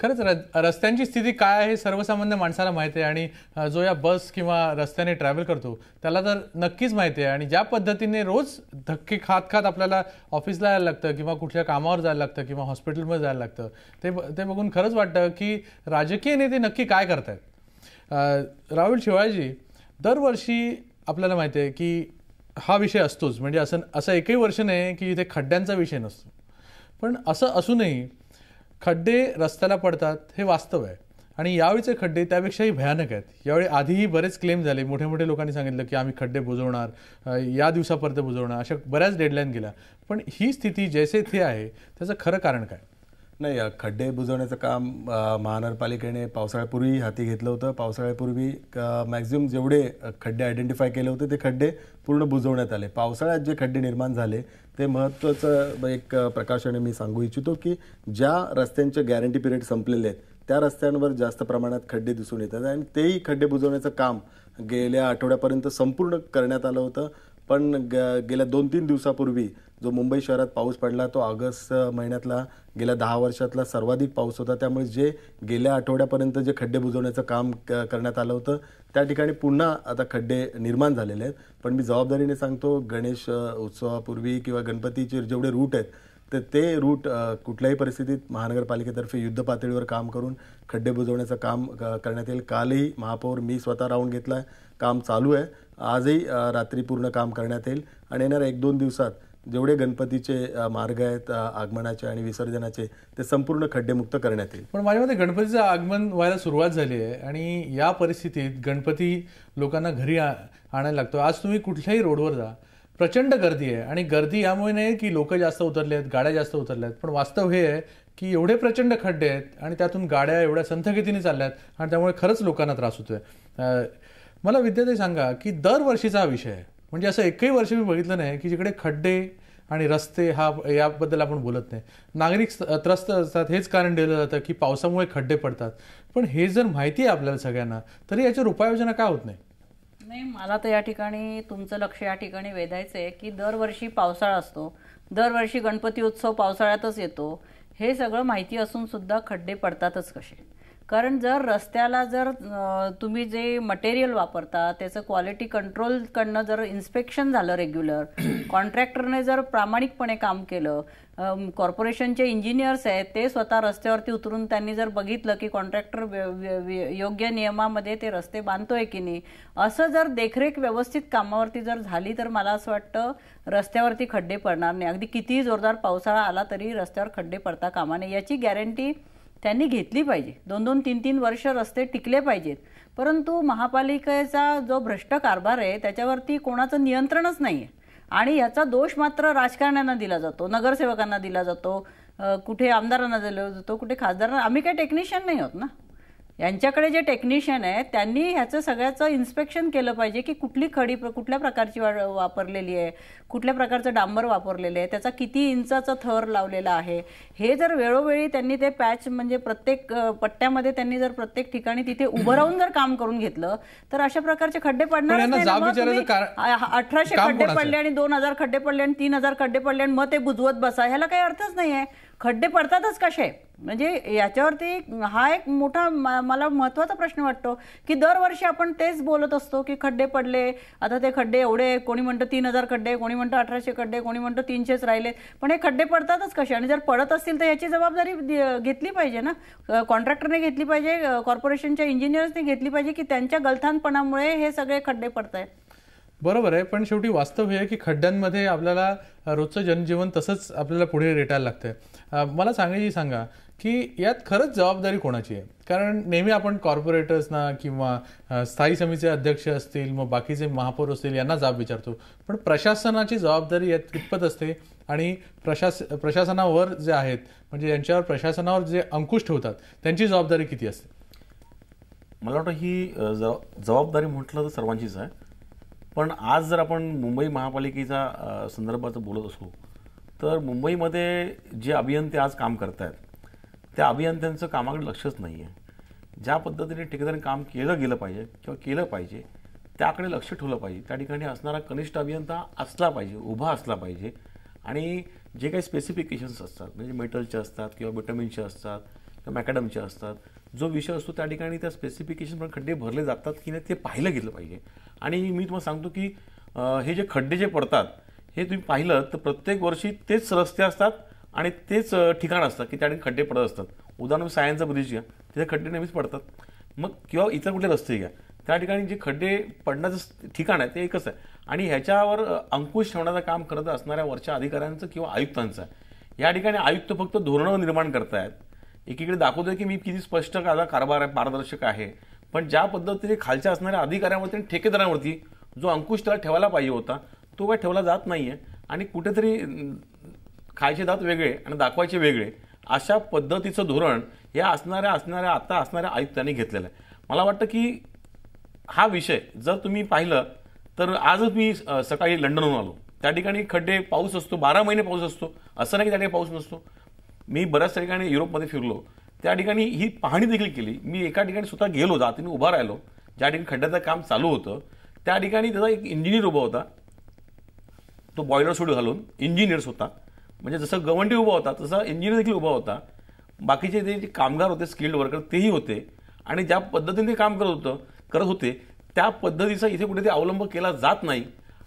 खरंच र रस्त्यांची स्थिती काय आहे सर्वसामान्य माणसाला माहिती आहे आणि जो या बस किंवा रस्त्याने ट्रॅव्हल करतो त्याला तर नक्कीच माहिती आहे आणि ज्या पद्धतीने रोज धक्के खात खात आपल्याला ऑफिसला यायला लागतं किंवा कुठल्या कामावर जायला लागतं किंवा हॉस्पिटलमध्ये जायला लागतं ते ते बघून खरंच वाटतं की राजकीय नेते नक्की काय आहेत राहुल शिवाजी दरवर्षी आपल्याला माहिती आहे की हा विषय असतोच म्हणजे असं असं एकही वर्ष नाही की इथे खड्ड्यांचा विषय नसतो पण असं असूनही खड्डे रस्त्याला पडतात हे वास्तव आहे आणि यावेळीचे खड्डे त्यापेक्षाही भयानक आहेत यावेळी आधीही बरेच क्लेम झाले मोठे मोठे लोकांनी सांगितलं की आम्ही खड्डे बुजवणार या दिवसापर्यंत बुजवणार अशा बऱ्याच डेडलाईन गेल्या पण ही स्थिती जैसे थे आहे त्याचं खरं कारण काय नाही खड्डे बुजवण्याचं काम महानगरपालिकेने पावसाळ्यापूर्वी हाती घेतलं होतं पावसाळ्यापूर्वी मॅक्झिमम जेवढे खड्डे आयडेंटिफाय केले होते ते खड्डे पूर्ण बुजवण्यात आले पावसाळ्यात जे खड्डे निर्माण झाले ते महत्त्वाचं एक प्रकाशाने मी सांगू इच्छितो की ज्या रस्त्यांचे गॅरंटी पिरियड संपलेले आहेत त्या रस्त्यांवर जास्त प्रमाणात खड्डे दिसून येतात आणि तेही खड्डे बुजवण्याचं काम गेल्या आठवड्यापर्यंत संपूर्ण करण्यात आलं होतं पण ग गेल्या दोन तीन दिवसापूर्वी जो मुंबई शहरात पाऊस पडला तो ऑगस्ट महिन्यातला गेल्या दहा वर्षातला सर्वाधिक पाऊस होता त्यामुळे जे गेल्या आठवड्यापर्यंत जे खड्डे बुजवण्याचं काम क करण्यात आलं होतं त्या ठिकाणी पुन्हा आता खड्डे निर्माण झालेले आहेत पण मी जबाबदारीने सांगतो गणेश उत्सवापूर्वी किंवा गणपतीचे जेवढे रूट आहेत तर ते रूट कुठल्याही परिस्थितीत महानगरपालिकेतर्फे युद्धपातळीवर काम करून खड्डे बुजवण्याचं काम करण्यात येईल कालही महापौर मी स्वतः राऊंड घेतला आहे काम चालू आहे आजही रात्री पूर्ण काम करण्यात येईल आणि येणाऱ्या एक दोन दिवसात जेवढे गणपतीचे मार्ग आहेत आगमनाचे आणि विसर्जनाचे ते संपूर्ण खड्डेमुक्त करण्यात येईल पण माझ्या मते गणपतीचं आगमन व्हायला सुरुवात झाली आहे आणि या परिस्थितीत गणपती लोकांना घरी आणायला लागतो आज तुम्ही कुठल्याही रोडवर जा प्रचंड गर्दी आहे आणि गर्दी यामुळे नाही की लोक जास्त उतरले आहेत गाड्या जास्त उतरल्या आहेत पण वास्तव हे आहे की एवढे प्रचंड खड्डे आहेत आणि त्यातून गाड्या एवढ्या संथगतीने चालल्या आहेत आणि त्यामुळे खरंच लोकांना त्रास होतोय मला विद्यार्थी सांगा की दरवर्षीचा हा विषय आहे म्हणजे असं एकही वर्ष मी बघितलं नाही की जिकडे खड्डे आणि रस्ते हा याबद्दल आपण बोलत नाही नागरिक त्रस्त असतात हेच कारण दिलं जातं की पावसामुळे खड्डे पडतात पण हे जर माहिती आहे आपल्याला सगळ्यांना तरी याच्यावर उपाययोजना का होत नाही नाही मला तर या ठिकाणी तुमचं लक्ष या ठिकाणी वेधायचं आहे की दरवर्षी पावसाळा असतो दरवर्षी गणपती उत्सव पावसाळ्यातच येतो हे सगळं माहिती असून सुद्धा खड्डे पडतातच कसे कारण जर रस्त्याला जर तुम्ही जे मटेरियल वापरता त्याचं क्वालिटी कंट्रोलकडनं जर इन्स्पेक्शन झालं रेग्युलर कॉन्ट्रॅक्टरने जर प्रामाणिकपणे काम केलं कॉर्पोरेशनचे इंजिनियर्स आहेत ते स्वतः रस्त्यावरती उतरून त्यांनी जर बघितलं की कॉन्ट्रॅक्टर योग्य नियमामध्ये ते रस्ते बांधतोय की नाही असं जर देखरेख व्यवस्थित कामावरती जर झाली तर मला असं वाटतं रस्त्यावरती खड्डे पडणार नाही अगदी कितीही जोरदार पावसाळा आला तरी रस्त्यावर खड्डे पडता कामा नये याची गॅरंटी त्यांनी घेतली पाहिजे दोन दोन तीन तीन वर्ष रस्ते टिकले पाहिजेत परंतु महापालिकेचा जो भ्रष्ट कारभार आहे त्याच्यावरती कोणाचं नियंत्रणच नाही आहे आणि याचा दोष मात्र राजकारण्यांना दिला जातो नगरसेवकांना दिला जातो कुठे आमदारांना दिला जातो कुठे खासदारांना आम्ही काही टेक्निशियन नाही आहोत ना यांच्याकडे जे टेक्निशियन आहे त्यांनी ह्याचं सगळ्याचं इन्स्पेक्शन केलं पाहिजे की कुठली खडी कुठल्या प्रकारची वापरलेली आहे कुठल्या प्रकारचं डांबर वापरलेलं आहे त्याचा किती इंचाचा थर लावलेला आहे हे जर वेळोवेळी त्यांनी ते पॅच म्हणजे प्रत्येक पट्ट्यामध्ये त्यांनी जर प्रत्येक ठिकाणी तिथे उभं राहून जर काम करून घेतलं तर अशा प्रकारचे खड्डे पडणार अठराशे खड्डे पडले आणि दोन हजार खड्डे पडले आणि तीन हजार खड्डे पडले आणि मग ते बुजवत बसा ह्याला काही अर्थच नाही खड्डे पडतातच कसे म्हणजे याच्यावरती हा एक मोठा मला महत्त्वाचा प्रश्न वाटतो की दरवर्षी आपण तेच बोलत असतो की खड्डे पडले आता ते खड्डे एवढे कोणी म्हणतं तीन हजार खड्डे कोणी म्हणतं अठराशे खड्डे कोणी म्हणतं तीनशेच राहिले पण हे खड्डे पडतातच कसे आणि जर पडत असतील तर याची जबाबदारी घेतली पाहिजे ना कॉन्ट्रॅक्टरने घेतली पाहिजे कॉर्पोरेशनच्या इंजिनियर्सने घेतली पाहिजे की त्यांच्या गलथानपणामुळे हे सगळे खड्डे पडत आहेत बरोबर आहे पण शेवटी वास्तव हे आहे की खड्ड्यांमध्ये आपल्याला रोजचं जनजीवन तसंच आपल्याला पुढे रेटायला लागतंय मला सांगायची सांगा की यात खरंच जबाबदारी कोणाची आहे कारण नेहमी आपण कॉर्पोरेटर्सना किंवा स्थायी समितीचे अध्यक्ष असतील मग बाकीचे महापौर असतील यांना जाब विचारतो पण प्रशासनाची जबाबदारी यात कितपत असते आणि प्रशास प्रशासनावर जे आहेत म्हणजे यांच्यावर प्रशासनावर जे अंकुश ठेवतात त्यांची जबाबदारी किती असते मला वाटतं ही जबाबदारी म्हटलं तर सर्वांचीच आहे पण आज जर आपण मुंबई महापालिकेचा संदर्भात बोलत असू तर मुंबईमध्ये जे अभियंते आज काम करत आहेत त्या अभियंत्यांचं कामाकडे लक्षच नाही आहे ज्या पद्धतीने ठिकाणी काम केलं गेलं पाहिजे किंवा केलं पाहिजे त्याकडे लक्ष ठेवलं पाहिजे त्या ठिकाणी असणारा कनिष्ठ अभियंता असला पाहिजे उभा असला पाहिजे आणि जे काही स्पेसिफिकेशन्स असतात म्हणजे मेटलचे असतात किंवा विटमिनचे असतात किंवा मॅकॅडमचे असतात जो विषय असतो त्या ठिकाणी त्या स्पेसिफिकेशन पण खड्डे भरले जातात की नाही ते पाहिलं गेलं पाहिजे आणि मी तुम्हाला सांगतो की हे जे खड्डे जे पडतात हे तुम्ही पाहिलं तर प्रत्येक वर्षी तेच रस्ते असतात आणि तेच ठिकाण असतात की त्या ठिकाणी खड्डे पडत असतात उदाहरण म्हणजे सायनचा ब्रिज घ्या तिथे खड्डे नेहमीच पडतात मग किंवा इतर कुठले रस्ते घ्या त्या ठिकाणी जे खड्डे पडण्याचं ठिकाण आहे ते एकच आहे आणि ह्याच्यावर अंकुश ठेवण्याचं काम करत असणाऱ्या वरच्या अधिकाऱ्यांचं किंवा आयुक्तांचं या ठिकाणी आयुक्त फक्त धोरणं निर्माण करतायत एकीकडे दाखवतोय की मी किती स्पष्ट कारभार आहे पारदर्शक आहे पण ज्या पद्धतीने खालच्या असणाऱ्या अधिकाऱ्यांवरती आणि ठेकेदारांवरती जो अंकुश त्याला ठेवायला पाहिजे होता तो काय ठेवला जात नाही आहे आणि कुठेतरी खायचे दात वेगळे आणि दाखवायचे वेगळे अशा पद्धतीचं धोरण या असणाऱ्या असणाऱ्या आत्ता असणाऱ्या आयुक्तांनी घेतलेलं आहे मला वाटतं की हा विषय जर तुम्ही पाहिलं तर आजच मी सकाळी लंडनहून आलो त्या ठिकाणी खड्डे पाऊस असतो बारा महिने पाऊस असतो असं नाही की त्या ठिकाणी पाऊस नसतो मी बऱ्याच ठिकाणी युरोपमध्ये फिरलो त्या ठिकाणी ही पाहणी देखील केली मी एका ठिकाणी स्वतः गेलो जातीने उभा राहिलो ज्या ठिकाणी खड्ड्याचं काम चालू होतं त्या ठिकाणी त्याचा एक इंजिनियर उभा होता तो बॉयलर सूट घालून इंजिनियर्स होता म्हणजे जसं गवंडी उभा होता तसा इंजिनियर देखील उभा होता बाकीचे जे कामगार होते स्किल्ड वर्कर तेही होते आणि ज्या पद्धतीने ते काम करत होतं करत होते त्या पद्धतीचा इथे कुठेतरी अवलंब केला जात नाही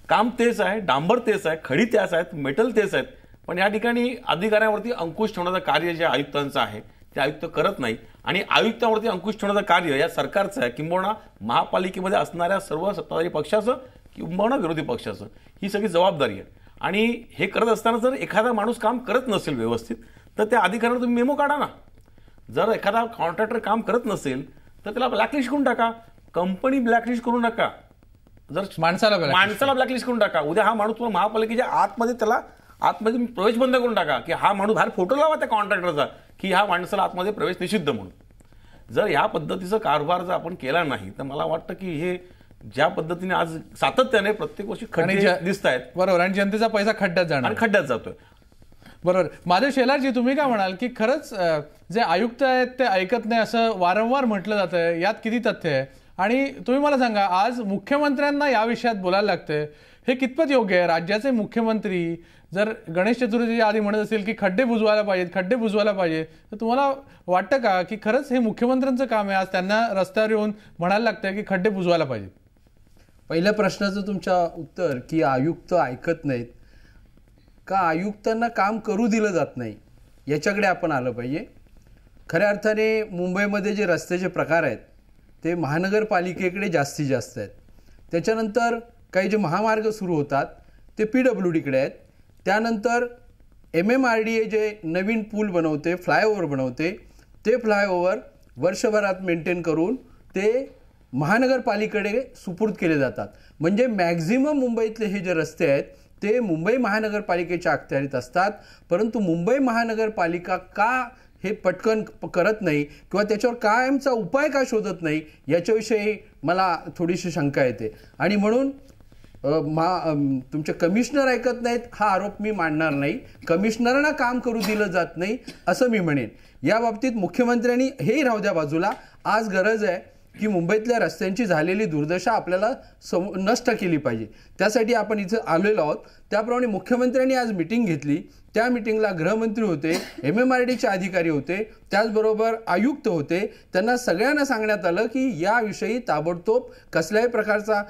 काम तेच आहे डांबर तेच आहे खडी तेच आहेत मेटल तेच आहेत पण या ठिकाणी अधिकाऱ्यांवरती अंकुश ठेवण्याचं कार्य जे आयुक्तांचं आहे ते आयुक्त करत नाही आणि आयुक्तांवरती अंकुश ठेवण्याचं कार्य या सरकारचं आहे किंबहुना महापालिकेमध्ये असणाऱ्या सर्व सत्ताधारी पक्षाचं किंबहुना विरोधी पक्षाचं ही सगळी जबाबदारी आहे आणि हे करत असताना जर एखादा माणूस काम करत नसेल व्यवस्थित तर त्या अधिकाऱ्यांना तुम्ही मेमो काढा ना जर एखादा कॉन्ट्रॅक्टर काम करत नसेल तर त्याला ब्लॅकलिस्ट करून टाका कंपनी ब्लॅकलिस्ट करू नका जर माणसाला माणसाला ब्लॅकलिस्ट करून टाका उद्या हा माणूस तुम्हाला महापालिकेच्या आतमध्ये त्याला आतमध्ये प्रवेश बंद करून टाका की हा माणूस बाहेर फोटो लावा त्या कॉन्ट्रॅक्टरचा की ह्या माणसाला आतमध्ये प्रवेश निषिद्ध म्हणून जर ह्या पद्धतीचा कारभार जर आपण केला नाही तर मला वाटतं की हे ज्या पद्धतीने आज सातत्याने प्रत्येक वर्षी खड्डे दिसत आहेत बरोबर आणि जनतेचा पैसा खड्ड्यात जाणार खड्ड्यात जातोय बरोबर माधव शेलारजी तुम्ही काय म्हणाल की खरंच जे आयुक्त आहेत ते ऐकत नाही असं वारंवार म्हटलं जातं यात किती तथ्य आहे आणि तुम्ही मला सांगा आज मुख्यमंत्र्यांना या विषयात बोलायला लागतंय हे कितपत योग्य आहे राज्याचे मुख्यमंत्री जर गणेश चतुर्थीच्या आधी म्हणत असेल की खड्डे बुजवायला पाहिजेत खड्डे बुजवायला पाहिजे तर तुम्हाला वाटतं का की खरंच हे मुख्यमंत्र्यांचं काम आहे आज त्यांना रस्त्यावर येऊन म्हणायला लागतं की खड्डे बुजवायला पाहिजेत पहिल्या प्रश्नाचं तुमच्या उत्तर की आयुक्त ऐकत नाहीत का आयुक्तांना काम करू दिलं जात नाही याच्याकडे आपण आलं पाहिजे खऱ्या अर्थाने मुंबईमध्ये जे रस्त्याचे प्रकार आहेत ते महानगरपालिकेकडे जास्तीत जास्त आहेत त्याच्यानंतर काही जे महामार्ग सुरू होतात ते पी डब्ल्यू डीकडे आहेत त्यानंतर M M R D A जे नवीन पूल बनवते फ्लायओव्हर बनवते ते फ्लायओव्हर वर्षभरात मेंटेन करून ते महानगरपालिकेकडे सुपूर्द केले जातात म्हणजे मॅक्झिमम मुंबईतले हे जे रस्ते आहेत ते मुंबई महानगरपालिकेच्या अखत्यारीत असतात परंतु मुंबई महानगरपालिका का हे पटकन करत नाही किंवा त्याच्यावर कायमचा उपाय का शोधत नाही याच्याविषयी मला थोडीशी शंका येते आणि म्हणून मा तुमचे कमिशनर ऐकत नाहीत हा आरोप मी मांडणार नाही कमिशनरांना काम करू दिलं जात नाही असं मी म्हणेन या बाबतीत मुख्यमंत्र्यांनी हेही राहू द्या बाजूला आज गरज आहे की मुंबईतल्या रस्त्यांची झालेली दुर्दशा आपल्याला सम नष्ट केली पाहिजे त्यासाठी आपण इथं आलेलो आहोत त्याप्रमाणे मुख्यमंत्र्यांनी आज मिटिंग घेतली त्या मिटिंगला गृहमंत्री होते एम एम आर डीचे अधिकारी होते त्याचबरोबर आयुक्त होते त्यांना सगळ्यांना सांगण्यात आलं की याविषयी ताबडतोब कसल्याही प्रकारचा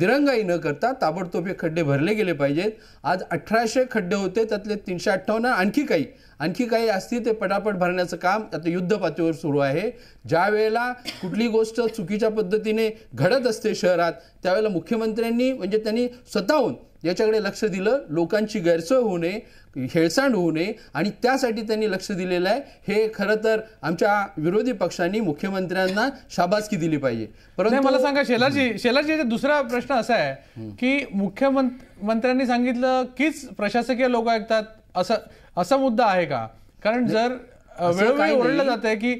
दिरंगाई न करता ताबडतोब हे खड्डे भरले गेले पाहिजेत आज अठराशे खड्डे होते त्यातले तीनशे अठ्ठावन्न आणखी काही आणखी काही असतील ते पटापट भरण्याचं काम आता युद्ध पातळीवर सुरू आहे ज्या वेळेला कुठली गोष्ट चुकीच्या पद्धतीने घडत असते शहरात त्यावेळेला मुख्यमंत्र्यांनी म्हणजे त्यांनी स्वतःहून याच्याकडे लक्ष दिलं लोकांची गैरसोय होऊ नये हेळसांड होऊ नये आणि त्यासाठी त्यांनी लक्ष दिलेलं आहे हे खरं तर आमच्या विरोधी पक्षांनी मुख्यमंत्र्यांना शाबासकी दिली पाहिजे परंतु मला सांगा शेलाजी शेलाजी दुसरा प्रश्न असा आहे की मुख्यमंत्र्यांनी सांगितलं कीच प्रशासकीय लोक ऐकतात असं असा मुद्दा आहे का कारण जर वेळोवेळी ओरडलं जात आहे की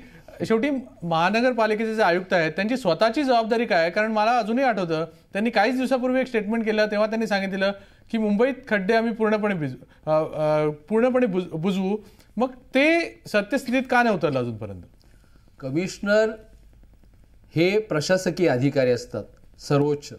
शेवटी महानगरपालिकेचे जे आयुक्त आहेत त्यांची स्वतःची जबाबदारी काय कारण मला अजूनही आठवतं त्यांनी काहीच दिवसापूर्वी एक स्टेटमेंट केलं तेव्हा त्यांनी सांगितलं की मुंबईत खड्डे आम्ही पूर्णपणे भिज पूर्णपणे बुजवू मग ते सत्यस्थितीत का नाही उतरलं अजूनपर्यंत कमिशनर हे प्रशासकीय अधिकारी असतात सर्वोच्च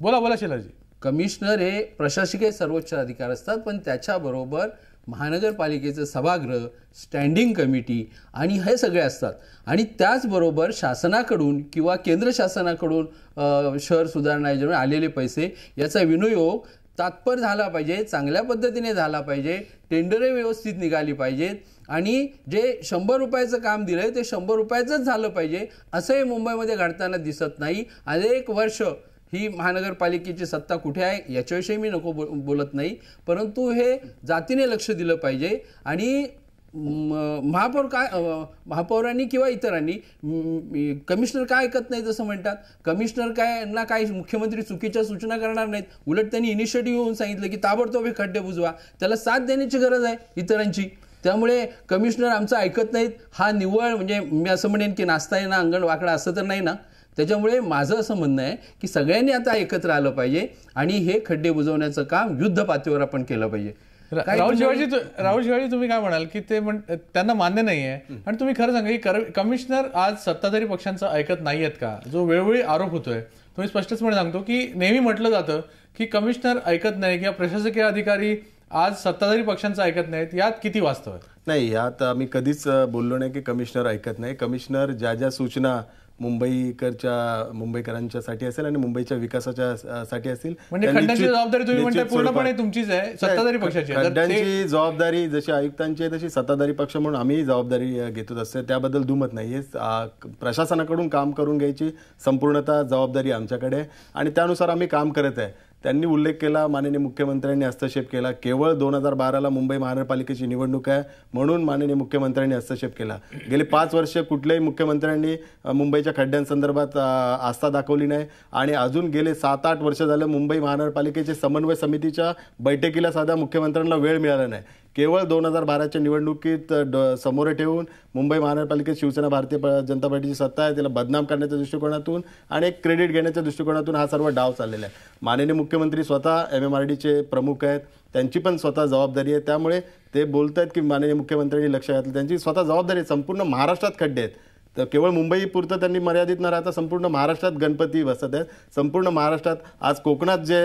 बोला बोला शिलाजी कमिशनर हे प्रशासकीय सर्वोच्च अधिकार असतात पण त्याच्याबरोबर महानगरपालिकेचं सभागृह स्टँडिंग कमिटी आणि हे सगळे असतात आणि त्याचबरोबर शासनाकडून किंवा केंद्र शासनाकडून शहर सुधारणा योजनेवर आलेले पैसे याचा विनियोग तात्पर झाला पाहिजे चांगल्या पद्धतीने झाला पाहिजे टेंडरे व्यवस्थित निघाली पाहिजेत आणि जे शंभर रुपयाचं काम दिलं आहे ते शंभर रुपयाचंच झालं पाहिजे असंही मुंबईमध्ये घडताना दिसत नाही अनेक वर्ष ही महानगरपालिकेची सत्ता कुठे आहे याच्याविषयी मी नको बोलत नाही परंतु हे जातीने लक्ष दिलं पाहिजे आणि महापौर काय महापौरांनी किंवा इतरांनी कमिशनर काय ऐकत नाही जसं म्हणतात कमिशनर काय ना काय मुख्यमंत्री चुकीच्या सूचना करणार नाहीत उलट त्यांनी इनिशिएटिव्ह होऊन सांगितलं की ताबडतोब हे खड्डे बुजवा त्याला साथ देण्याची गरज आहे इतरांची त्यामुळे कमिशनर आमचं ऐकत नाहीत हा निव्वळ म्हणजे मी असं म्हणेन की नाचता येणार अंगण वाकडा असं तर नाही ना त्याच्यामुळे माझं असं म्हणणं आहे की सगळ्यांनी आता एकत्र आलं पाहिजे आणि हे खड्डे बुजवण्याचं काम युद्ध पातळीवर आपण केलं पाहिजे राहुल शिवाजी राहुल शिवाजी तुम्ही काय म्हणाल की ते त्यांना मान्य नाही आहे आणि तुम्ही खरं सांगा की कमिशनर आज सत्ताधारी पक्षांचं ऐकत नाहीयेत का जो वेळोवेळी आरोप होतोय तुम्ही स्पष्टपणे सांगतो की नेहमी म्हटलं जातं की कमिशनर ऐकत नाही किंवा प्रशासकीय अधिकारी आज सत्ताधारी पक्षांचं ऐकत नाहीत यात किती वास्तव नाही यात आम्ही कधीच बोललो नाही की कमिशनर ऐकत नाही कमिशनर ज्या ज्या सूचना मुंबईकरच्या मुंबईकरांच्यासाठी असेल आणि मुंबईच्या विकासाच्या साठी असेल म्हणजे खड्ड्यांची जबाबदारी तुम्ही म्हणताय पूर्णपणे तुमचीच आहे सत्ताधारी पक्षाची खड्ड्यांची जबाबदारी जशी आयुक्तांची आहे तशी सत्ताधारी पक्ष म्हणून आम्ही जबाबदारी घेतो असते त्याबद्दल दुमत नाहीये प्रशासनाकडून काम करून घ्यायची संपूर्णता जबाबदारी आमच्याकडे आणि त्यानुसार आम्ही काम करत आहे त्यांनी उल्लेख केला माननीय मुख्यमंत्र्यांनी हस्तक्षेप केला केवळ दोन हजार बाराला मुंबई महानगरपालिकेची निवडणूक आहे म्हणून माननीय मुख्यमंत्र्यांनी हस्तक्षेप केला गेले पाच वर्ष कुठल्याही मुख्यमंत्र्यांनी मुंबईच्या खड्ड्यांसंदर्भात आस्था दाखवली नाही आणि अजून गेले सात आठ वर्ष झालं मुंबई महानगरपालिकेचे समन्वय समितीच्या बैठकीला साधा मुख्यमंत्र्यांना वेळ मिळाला नाही केवळ दोन हजार बाराच्या निवडणुकीत समोर ठेवून मुंबई महानगरपालिकेत शिवसेना भारतीय जनता पार्टीची सत्ता आहे तिला बदनाम करण्याच्या दृष्टिकोनातून आणि एक क्रेडिट घेण्याच्या दृष्टिकोनातून हा सर्व डाव चाललेला आहे माननीय मुख्यमंत्री स्वतः एम एम आर डीचे प्रमुख आहेत त्यांची पण स्वतः जबाबदारी आहे त्यामुळे ते बोलत आहेत की माननीय मुख्यमंत्र्यांनी लक्ष घातलं त्यांची स्वतः जबाबदारी संपूर्ण महाराष्ट्रात खड्डे आहेत तर केवळ मुंबईपुरतं त्यांनी मर्यादित न राहता संपूर्ण महाराष्ट्रात गणपती बसत आहेत संपूर्ण महाराष्ट्रात आज कोकणात जे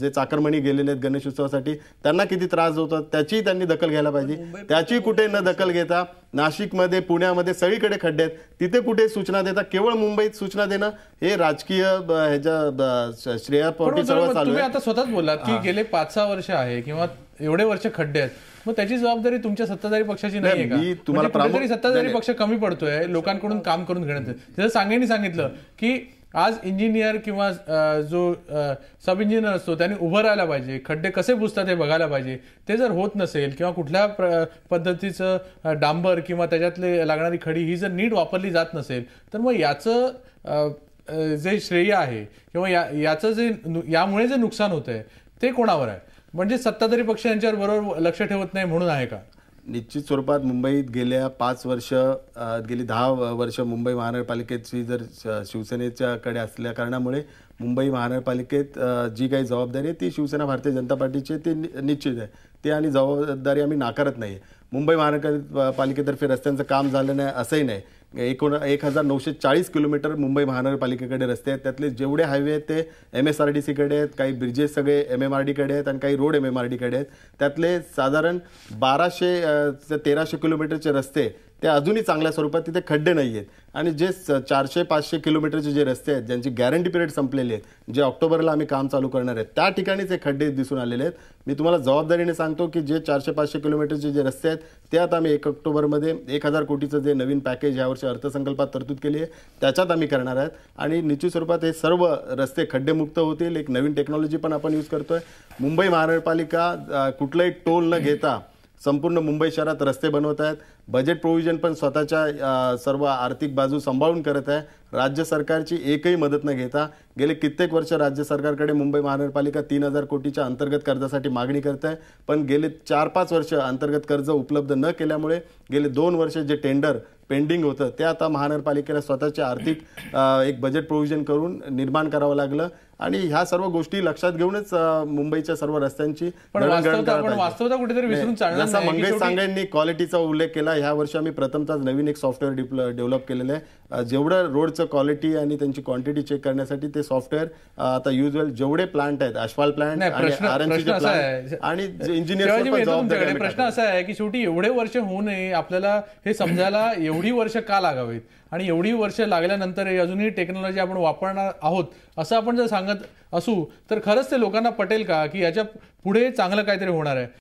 जे चाकरमणी गेलेले आहेत गणेशोत्सवासाठी त्यांना किती त्रास होतो त्याची त्यांनी दखल घ्यायला पाहिजे त्याची कुठे न दखल घेता नाशिकमध्ये पुण्यामध्ये सगळीकडे खड्डे आहेत तिथे कुठे सूचना देता केवळ मुंबईत सूचना देणं हे राजकीय ह्याच्या श्रेया आहे आता स्वतःच बोललात की गेले पाच सहा वर्ष आहे किंवा एवढे वर्ष खड्डे आहेत मग त्याची जबाबदारी तुमच्या सत्ताधारी पक्षाची नाही आहे तुम्हाला म्हणजे सत्ताधारी पक्ष कमी पडतोय लोकांकडून काम करून घेण्यात त्याचं सांगेनी सांगितलं की आज इंजिनियर किंवा जो सब इंजिनियर असतो त्याने उभं राहायला पाहिजे खड्डे कसे बुजतात हे बघायला पाहिजे ते जर होत नसेल किंवा कुठल्या पद्धतीचं डांबर किंवा त्याच्यातले लागणारी खडी ही जर नीट वापरली जात नसेल तर मग याचं जे श्रेय आहे किंवा या याचं जे यामुळे जे नुकसान होतं ते कोणावर आहे म्हणजे सत्ताधारी पक्ष यांच्यावर बरोबर लक्ष ठेवत नाही म्हणून आहे का निश्चित स्वरूपात मुंबईत गेल्या पाच वर्ष गेली दहा वर्ष मुंबई महानगरपालिकेची जर शिवसेनेच्याकडे असल्या कारणामुळे मुंबई महानगरपालिकेत जी काही जबाबदारी आहे ती शिवसेना भारतीय जनता पार्टीची ते निश्चित आहे ते आणि जबाबदारी आम्ही नाकारत नाही मुंबई महानगरपालिकेतर्फे रस्त्यांचं काम झालं नाही असंही नाही एकोण एक हजार नऊशे चाळीस किलोमीटर मुंबई महानगरपालिकेकडे रस्ते आहेत त्यातले जेवढे हायवे आहेत ते एम एस आर डी सीकडे आहेत काही ब्रिजेस सगळे एम एम आर डीकडे आहेत आणि काही रोड एम एम आर डीकडे आहेत त्यातले साधारण बाराशे ते तेराशे किलोमीटरचे रस्ते ते अजूनही चांगल्या स्वरूपात तिथे खड्डे नाही आहेत आणि जे चारशे पाचशे किलोमीटरचे जे रस्ते आहेत ज्यांची गॅरंटी पिरियड संपलेली आहेत जे ऑक्टोबरला आम्ही काम चालू करणार आहेत त्या ठिकाणीच हे खड्डे दिसून आलेले आहेत मी तुम्हाला जबाबदारीने सांगतो की जे चारशे पाचशे किलोमीटरचे जे रस्ते आहेत ते आता आम्ही एक ऑक्टोबरमध्ये एक हजार कोटीचं जे नवीन पॅकेज यावर्षी अर्थसंकल्पात तरतूद केली आहे त्याच्यात आम्ही करणार आहेत आणि निश्चित स्वरूपात हे सर्व रस्ते खड्डेमुक्त होतील एक नवीन टेक्नॉलॉजी पण आपण यूज करतो आहे मुंबई महानगरपालिका कुठलाही टोल न घेता संपूर्ण मुंबई शहरात रस्ते बनवत आहेत बजेट प्रोव्हिजन पण स्वतःच्या सर्व आर्थिक बाजू सांभाळून करत आहे राज्य सरकारची एकही मदत न घेता गेले कित्येक वर्ष राज्य सरकारकडे मुंबई महानगरपालिका तीन हजार कोटीच्या अंतर्गत कर्जासाठी मागणी करत आहे पण गेले चार पाच वर्ष अंतर्गत कर्ज उपलब्ध न केल्यामुळे गेले दोन वर्ष जे टेंडर पेंडिंग होतं ते आता महानगरपालिकेला स्वतःचे आर्थिक एक बजेट प्रोव्हिजन करून निर्माण करावं लागलं आणि ह्या सर्व गोष्टी लक्षात घेऊनच मुंबईच्या सर्व रस्त्यांची वास्तवता क्वालिटीचा उल्लेख केला ह्या वर्षी आम्ही प्रथमच नवीन एक सॉफ्टवेअर डेव्हलप केलेलं आहे जेवढं रोडचं क्वालिटी आणि त्यांची क्वांटिटी चेक करण्यासाठी ते सॉफ्टवेअर आता वेल जेवढे प्लांट आहेत अश्वाल प्लांट आणि आणि प्रश्न असा आहे की शेवटी एवढे वर्ष होऊ नये आपल्याला हे समजायला एवढी वर्ष का लागावीत आणि एवढी वर्ष लागल्यानंतर अजूनही टेक्नॉलॉजी आपण वापरणार आहोत असं आपण जर सांगत असू तर खरंच ते लोकांना पटेल का की याच्या पुढे चांगलं काहीतरी होणार आहे